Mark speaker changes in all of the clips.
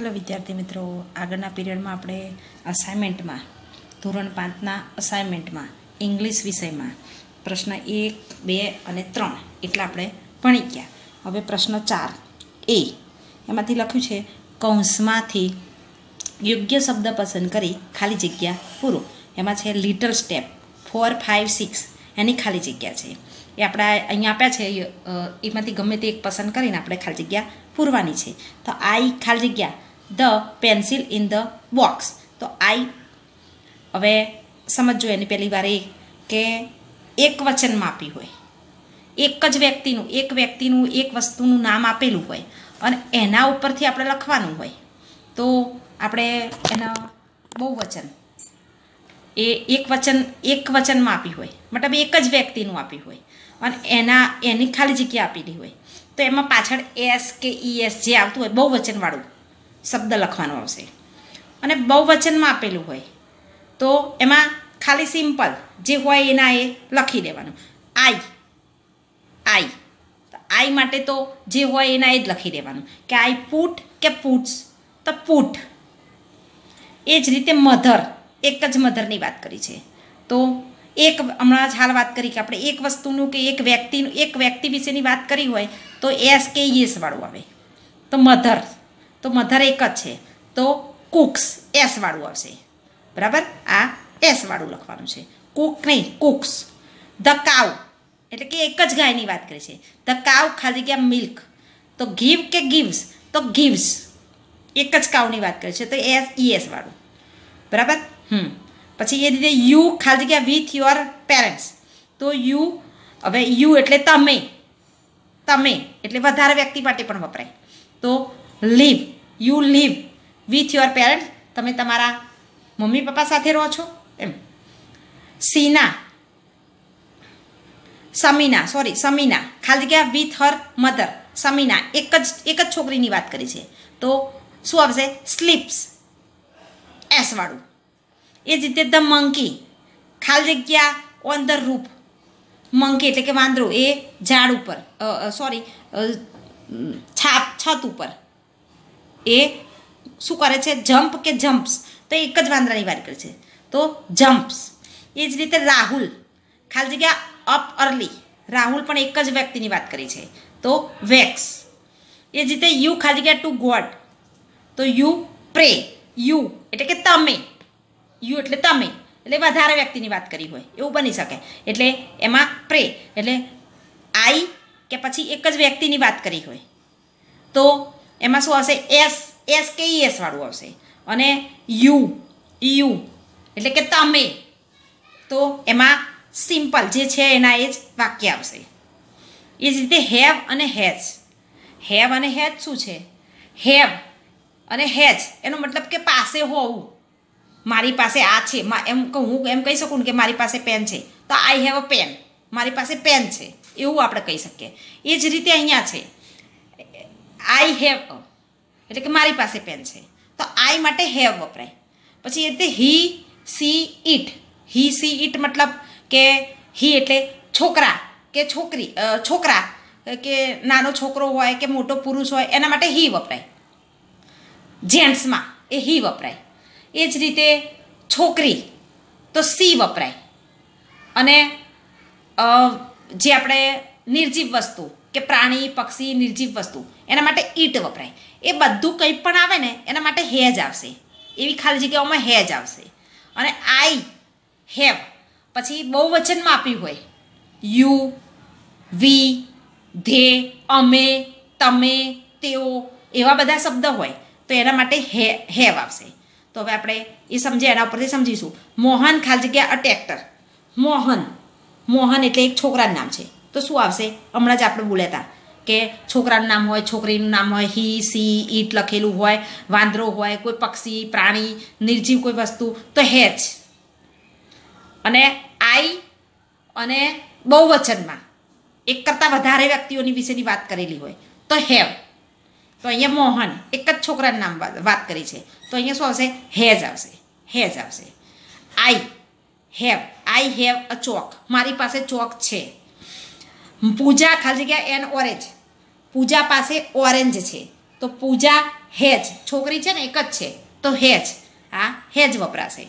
Speaker 1: hello વિદ્યાર્થી મિત્રો આગળના પિરિયડમાં આપણે અસાઇનમેન્ટમાં ધોરણ પાંચના અસાઇનમેન્ટમાં ઇંગ્લિશ વિષયમાં પ્રશ્ન એક બે અને ત્રણ એટલા આપણે ભણી ગયા હવે પ્રશ્ન ચાર એ એમાંથી લખ્યું છે કૌંસમાંથી યોગ્ય શબ્દ પસંદ કરી ખાલી જગ્યા પૂરો એમાં છે little step four five six એની ખાલી જગ્યા છે એ આપણા અહીંયા આપ્યા છે એમાંથી ગમે તે એક પસંદ કરીને આપણે ખાલી જગ્યા પૂરવાની છે તો આ ખાલી જગ્યા the pencil in the box તો આઈ હવે સમજો એની પહેલી વાર એ કે એક વચનમાં આપી હોય એક જ વ્યક્તિનું એક વ્યક્તિનું એક વસ્તુનું નામ આપેલું હોય અને એના ઉપરથી આપણે લખવાનું હોય તો આપણે એના બહુ વચન એ એક વચન એક વચનમાં આપી હોય મતલબ એક જ વ્યક્તિનું આપી હોય અને એના એની ખાલી જગ્યા આપેલી હોય તો એમાં પાછળ એસ કે ઈ e એસ જે આવતું હોય બહુ વચનવાળું શબ્દ લખવાનો આવશે અને બહુવચનમાં આપેલું હોય તો એમાં ખાલી સિમ્પલ જે હોય એના એ લખી દેવાનું આઈ આઈ આઈ માટે તો જે હોય એના એ જ લખી દેવાનું કે આઈ પુટ કે પુટ્સ તો પુટ એ જ રીતે મધર એક જ મધરની વાત કરી છે તો એક હમણાં જ હાલ વાત કરી કે આપણે એક વસ્તુનું કે એક વ્યક્તિનું એક વ્યક્તિ વિશેની વાત કરી હોય તો એસ કે યેસવાળું આવે તો મધર તો મધર એક જ છે તો કુક્સ એસવાળું આવશે બરાબર આ એસવાળું લખવાનું છે કુક નહીં કુક્સ ધ કાવ એટલે કે એક જ ગાયની વાત કરી છે ધ કાવ ખાલી જગ્યા મિલ્ક તો ગીવ કે ગીવ્સ તો ગીવ્સ એક જ કાવની વાત કરી છે તો એસ ઈએસવાળું e, બરાબર હમ પછી એ રીતે યુ ખાલી જગ્યા વિથ યોર પેરેન્ટ્સ તો યુ હવે યુ એટલે તમે તમે એટલે વધારે વ્યક્તિ માટે પણ વપરાય તો leave you leave with your parents તમે તમારા મમ્મી પપ્પા સાથે રહો છો એમ સીના સમીના સોરી સમીના ખાલી જગ્યા વિથ હર મધર સમીના એક જ એક જ છોકરીની વાત કરી છે તો શું આવશે સ્લીપ્સ એસવાળું એ જ રીતે ધ મંકી ખાલી જગ્યા ઓન ધ રૂપ મંકી એટલે કે વાંદરો એ ઝાડ ઉપર સોરી છાપ છત ઉપર એ શું કરે છે જમ્પ કે જમ્પ્સ તો એક જ વાંદરાની વાત કરે છે તો જમ્પ્સ એ જ રીતે રાહુલ ખાલી જગ્યા અપ અર્લી રાહુલ પણ એક જ વ્યક્તિની વાત કરી છે તો વેક્સ એ જ રીતે યુ ખાલી જગ્યા ટુ ગોડ તો યુ પ્રે યુ એટલે કે તમે યુ એટલે તમે એટલે વધારે વ્યક્તિની વાત કરી હોય એવું બની શકે એટલે એમાં પ્રે એટલે આઈ કે પછી એક જ વ્યક્તિની વાત કરી હોય તો એમાં શું આવશે એસ એસ કે એસ e વાળું આવશે અને યુ યુ એટલે કે તમે તો એમાં સિમ્પલ જે છે એના એ જ વાક્ય આવશે એ જ રીતે હેવ અને હેચ હેવ અને હેચ શું છે હેવ અને હેચ એનો મતલબ કે પાસે હોવું મારી પાસે આ છે એમ હું એમ કહી શકું કે મારી પાસે પેન છે તો આઈ હેવ અ પેન મારી પાસે પેન છે એવું આપણે કહી શકીએ એ જ રીતે અહીંયા છે આઈ હેવ અ એટલે કે મારી પાસે પેન છે તો આઈ માટે હેવ વપરાય પછી એ રીતે he see it he see it મતલબ કે હી એટલે છોકરા કે છોકરી છોકરા કે નાનો છોકરો હોય કે મોટો પુરુષ હોય એના માટે હી વપરાય જેન્ટ્સમાં એ હી વપરાય એ જ રીતે છોકરી તો સી વપરાય અને જે આપણે નિર્જીવ વસ્તુ કે પ્રાણી પક્ષી નિર્જીવ વસ્તુ એના માટે ઈટ વપરાય એ બધું કંઈ પણ આવે ને એના માટે હેજ આવશે એવી ખાલી જગ્યાઓમાં હેજ આવશે અને આઈ હેવ પછી બહુ વચનમાં આપ્યું હોય યુ વી ધે અમે તમે તેઓ એવા બધા શબ્દ હોય તો એના માટે હે હેવ આવશે તો હવે આપણે એ સમજે એના ઉપરથી સમજીશું મોહન ખાલી જગ્યા અટેક્ટર મોહન મોહન એટલે એક છોકરાનું નામ છે તો શું આવશે હમણાં જ આપણે બોલ્યા હતા કે છોકરાનું નામ હોય છોકરીનું નામ હોય હી સી ઈટ લખેલું હોય વાંદરો હોય કોઈ પક્ષી પ્રાણી નિર્જીવ કોઈ વસ્તુ તો હેચ અને આઈ અને બહુવચનમાં એક કરતાં વધારે વ્યક્તિઓની વિશેની વાત કરેલી હોય તો હેવ તો અહીંયા મોહન એક જ છોકરાનું નામ વાત કરી છે તો અહીંયા શું આવશે હેઝ આવશે હેઝ આવશે I have I have a ચોક મારી પાસે ચોક છે પૂજા ખાલી જગ્યા એન ઓરેન્જ પૂજા પાસે ઓરેન્જ છે તો પૂજા હેજ છોકરી છે ને એક જ છે તો હેજ આ હેજ વપરાશે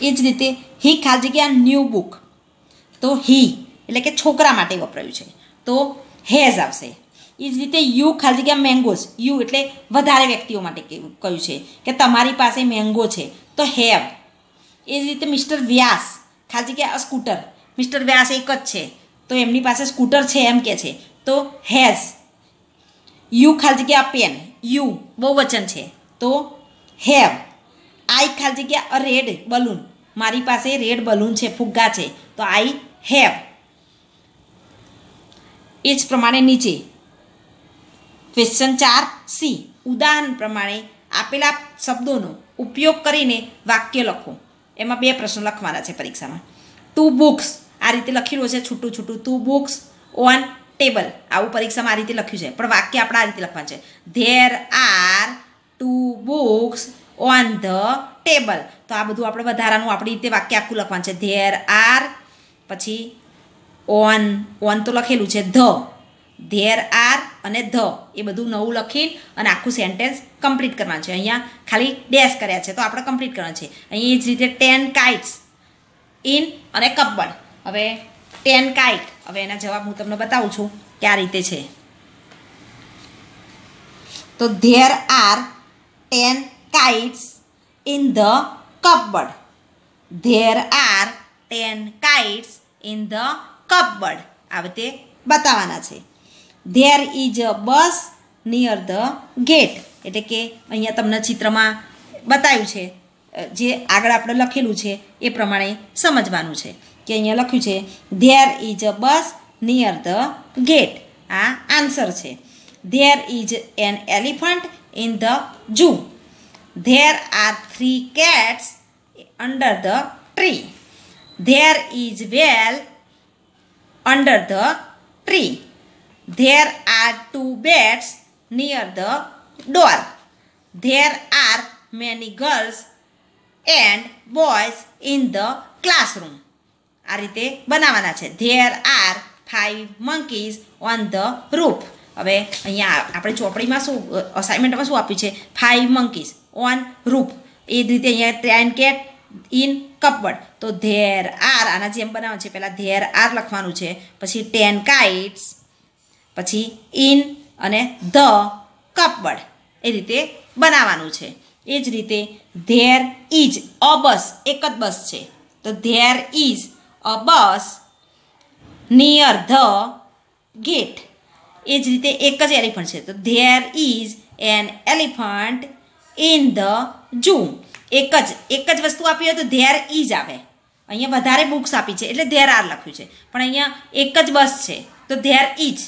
Speaker 1: એ જ રીતે હી ખાલી જગ્યા ન્યૂ બુક તો હી એટલે કે છોકરા માટે વપરાયું છે તો હેઝ આવશે એ જ રીતે યુ ખાલી જગ્યા મેંગોઝ યુ એટલે વધારે વ્યક્તિઓ માટે કહ્યું છે કે તમારી પાસે મેંગો છે તો હેવ એ જ રીતે મિસ્ટર વ્યાસ ખાલી જગ્યા સ્કૂટર મિસ્ટર વ્યાસ એક જ છે તો એમની પાસે સ્કૂટર છે એમ કે છે તો હેઝ યુ ખાલી જગ્યા પેન યુ બહુ વચન છે તો હેવ આઈ ખાલી જગ્યા અ રેડ બલૂન મારી પાસે રેડ બલૂન છે ફુગ્ગા છે તો આઈ હેવ એ જ પ્રમાણે નીચે ક્વેશ્ચન ચાર સી ઉદાહરણ પ્રમાણે આપેલા શબ્દોનો ઉપયોગ કરીને વાક્ય લખો એમાં બે પ્રશ્નો લખવાના છે પરીક્ષામાં ટુ બુક્સ આ રીતે લખેલું છે છૂટું છૂટું ટુ બુક્સ ઓન ટેબલ આવું પરીક્ષામાં આ રીતે લખ્યું છે પણ વાક્ય આપણે આ રીતે લખવાનું છે there are two books on the table તો આ બધું આપણે વધારાનું આપણી રીતે વાક્ય આખું લખવાનું છે ધેર આર પછી ઓન ઓન તો લખેલું છે ધ ધેર આર અને ધ એ બધું નવું લખી અને આખું સેન્ટેન્સ કમ્પ્લીટ કરવાનું છે અહીંયા ખાલી ડેશ કર્યા છે તો આપણે કમ્પ્લીટ કરવાનું છે અહીં એ જ રીતે ટેન કાઇટ્સ ઇન અને કબ્બડ હવે ટેન કાઇટ હવે એના જવાબ હું તમને બતાવું છું કે રીતે છે તો there are ten kites in the cupboard there are ten kites in the cupboard આ રીતે બતાવવાના છે there is a bus near the gate એટલે કે અહીંયા તમને ચિત્રમાં બતાવ્યું છે જે આગળ આપણે લખેલું છે એ પ્રમાણે સમજવાનું છે કે અહીંયા લખ્યું છે there is a bus near the gate આ આન્સર છે there is an elephant in the zoo there are three cats under the tree there is well under the tree there are two bats near the door there are many girls and boys in the classroom આ રીતે બનાવવાના છે there are five monkeys on the roof હવે અહીંયા આપણે ચોપડીમાં શું અસાઇનમેન્ટમાં શું આપ્યું છે ફાઈવ મંકીઝ ઓન રૂફ એ જ રીતે અહીંયા ટ્રેન કેટ ઇન કપબડ તો ધેર આર આના જેમ બનાવવાનું છે પહેલાં ધેર આર લખવાનું છે પછી ટેન કાઇટ્સ પછી ઇન અને ધ કપબડ એ રીતે બનાવવાનું છે એ જ રીતે ધેર ઇઝ અ બસ એક જ બસ છે તો there is a bus near the gate એ જ રીતે એક જ એલિફન્ટ છે તો there is an elephant in the zoo એક જ એક જ વસ્તુ આપી હોય તો ધેર ઇઝ આવે અહીંયા વધારે બુક્સ આપી છે એટલે ધેર આર લખ્યું છે પણ અહીંયા એક જ બસ છે તો there is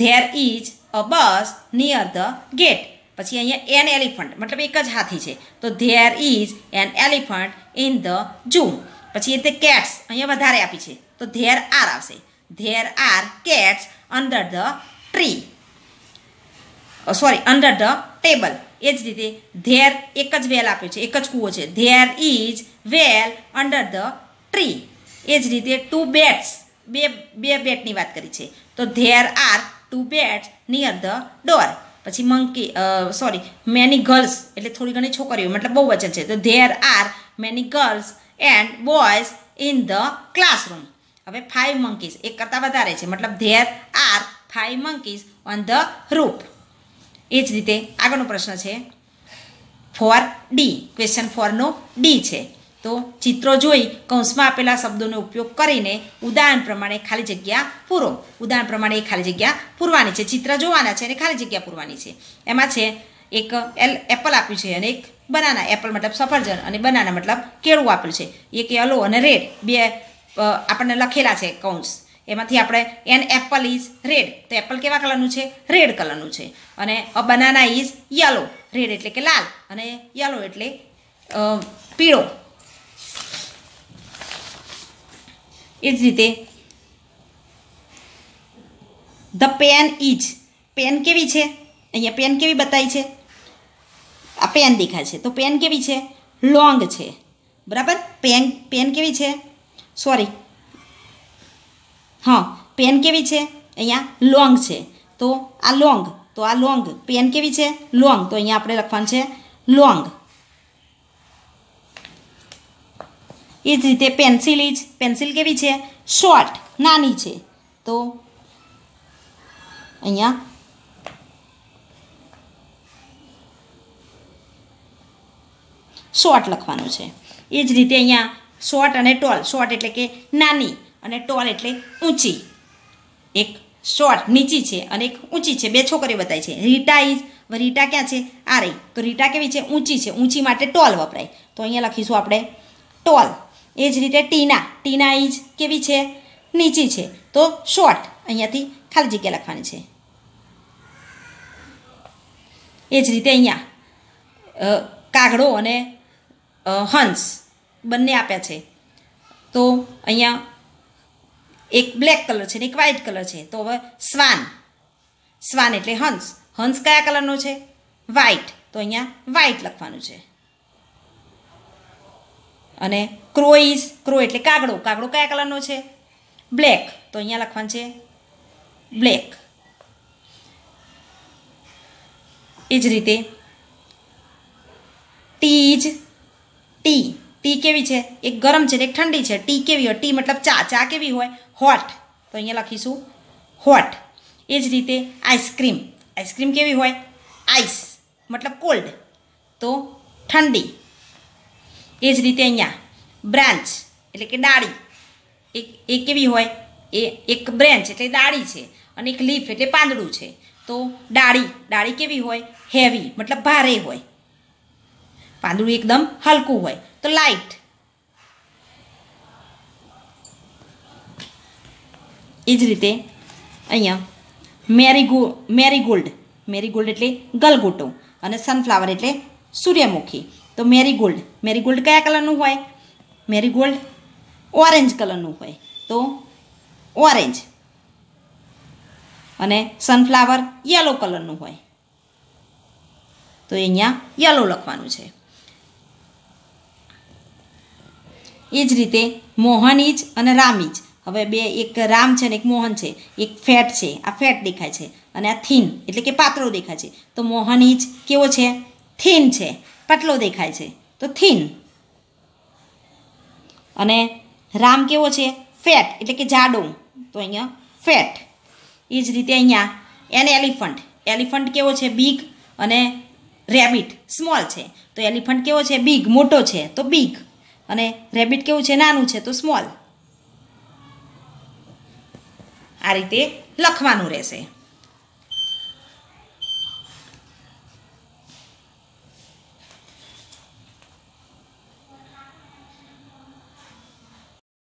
Speaker 1: there is a bus near the gate પછી અહીંયા એન એલિફન્ટ મતલબ એક જ હાથી છે તો there is an elephant in the zoo પછી એ તે કેટ્સ અહીંયા વધારે આપી છે તો ધેર આર આવશે there are cats under the tree sorry under the table એ જ રીતે ધેર એક જ વેલ આપ્યો છે એક જ કૂવો છે there is well under the tree એ જ રીતે ટુ બેટ્સ બે બે બેટની વાત કરી છે તો there are two bats near the door પછી મંકી સોરી મેની ગર્લ્સ એટલે થોડી ઘણી છોકરીઓ મતલબ બહુ વચન છે તો there are many girls and boys in the classroom હવે ફાઇવ મંકીઝ એક કરતાં વધારે છે મતલબ there are five monkeys on the roof એ જ રીતે આગળનો પ્રશ્ન છે ફોર ડી ક્વેશ્ચન ફોરનો ડી છે તો ચિત્રો જોઈ કૌંસમાં આપેલા શબ્દોનો ઉપયોગ કરીને ઉદાહરણ પ્રમાણે ખાલી જગ્યા પૂરો ઉદાહરણ પ્રમાણે એ ખાલી જગ્યા પૂરવાની છે ચિત્ર જોવાના છે અને ખાલી જગ્યા પૂરવાની છે એમાં છે એક એલ એપલ આપ્યું છે અને એક બનાના એપલ મતલબ સફરજન અને બનાના મતલબ કેળું આપેલું છે એક યલો અને રેડ બે આપણને લખેલા છે કૌંસ એમાંથી આપણે એન એપલ ઇઝ રેડ તો એપલ કેવા કલરનું છે રેડ કલરનું છે અને a banana is yellow red એટલે કે લાલ અને યલો એટલે પીળો એ જ રીતે ધ પેન ઇજ પેન કેવી છે અહીંયા પેન કેવી બતાવી છે આ પેન દેખાય છે તો પેન કેવી છે લોંગ છે બરાબર પેન પેન કેવી છે સોરી હા પેન કેવી છે અહીંયા લોંગ છે તો આ લોંગ તો આ લોંગ પેન કેવી છે લોંગ તો અહીંયા આપણે લખવાનું છે લોંગ એ જ રીતે પેન્સિલ ઇજ પેન્સિલ કેવી છે શોર્ટ નાની છે તો અહીંયા શોર્ટ લખવાનું છે એ જ રીતે અહીંયા શોર્ટ અને ટોલ શોર્ટ એટલે કે નાની અને ટોલ એટલે ઊંચી એક શોર્ટ નીચી છે અને એક ઊંચી છે બે છોકરીઓ બતાવી છે રીટા ઇઝ રીટા ક્યાં છે આ રહી તો રીટા કેવી છે ઊંચી છે ઊંચી માટે ટોલ વપરાય તો અહીંયા લખીશું આપણે ટોલ એ જ રીતે ટીના ટીના ઇજ કેવી છે નીચી છે તો શોર્ટ અહીંયાથી ખાલી જગ્યા લખવાની છે એ જ રીતે અહીંયા કાગડો અને હંસ બંને આપ્યા છે તો અહીંયા એક બ્લેક કલર છે ને એક વ્હાઇટ કલર છે તો હવે શ્વાન શ્વાન એટલે હંસ હંસ કયા કલરનો છે વ્હાઇટ તો અહીંયા વ્હાઇટ લખવાનું છે અને ક્રો ઇઝ ક્રો એટલે કાગડો કાગડો કયા કલરનો છે બ્લેક તો અહીંયા લખવાનું છે બ્લેક એ જ રીતે ટી ઇઝ ટી ટી કેવી છે એક ગરમ છે ને એક ઠંડી છે ટી કેવી હોય ટી મતલબ ચા ચા કેવી હોય હોટ તો અહીંયા લખીશું હોટ એ જ રીતે આઈસ્ક્રીમ આઈસ્ક્રીમ કેવી હોય આઈસ મતલબ કોલ્ડ તો ઠંડી એ જ રીતે અહીંયા બ્રાન્ચ એટલે કે ડાળી એક એ કેવી હોય એ એક બ્રેન્ચ એટલે દાળી છે અને એક લીફ એટલે પાંદડું છે તો ડાળી ડાળી કેવી હોય હેવી મતલબ ભારે હોય પાંદડું એકદમ હલકું હોય તો લાઇટ એ જ રીતે અહીંયા મેરીગો મેરીગોલ્ડ મેરીગોલ્ડ એટલે ગલગોટો અને સનફ્લાવર એટલે સૂર્યમુખી તો મેરીગોલ્ડ મેરીગોલ્ડ કયા કલરનું હોય મેરીગોલ્ડ ઓરેન્જ કલરનું હોય તો ઓરેન્જ અને સનફ્લાવર યલો કલરનું હોય તો અહીંયા યલો લખવાનું છે એ જ રીતે મોહનીજ અને રામીજ હવે બે એક રામ છે ને એક મોહન છે એક ફેટ છે આ ફેટ દેખાય છે અને આ થીન એટલે કે પાતળો દેખાય છે તો મોહનીજ કેવો છે થીન છે પતલો દેખાય છે તો થીન અને રામ કેવો છે ફેટ એટલે કે જાડો તો અહીંયા ફેટ એ જ રીતે અહીંયા એન એલિફન્ટ એલિફન્ટ કેવો છે બિગ અને રેબિટ સ્મોલ છે તો એલિફન્ટ કેવો છે બિગ મોટો છે તો બિગ અને રેબિટ કેવું છે નાનું છે તો સ્મોલ આ રીતે લખવાનું રહેશે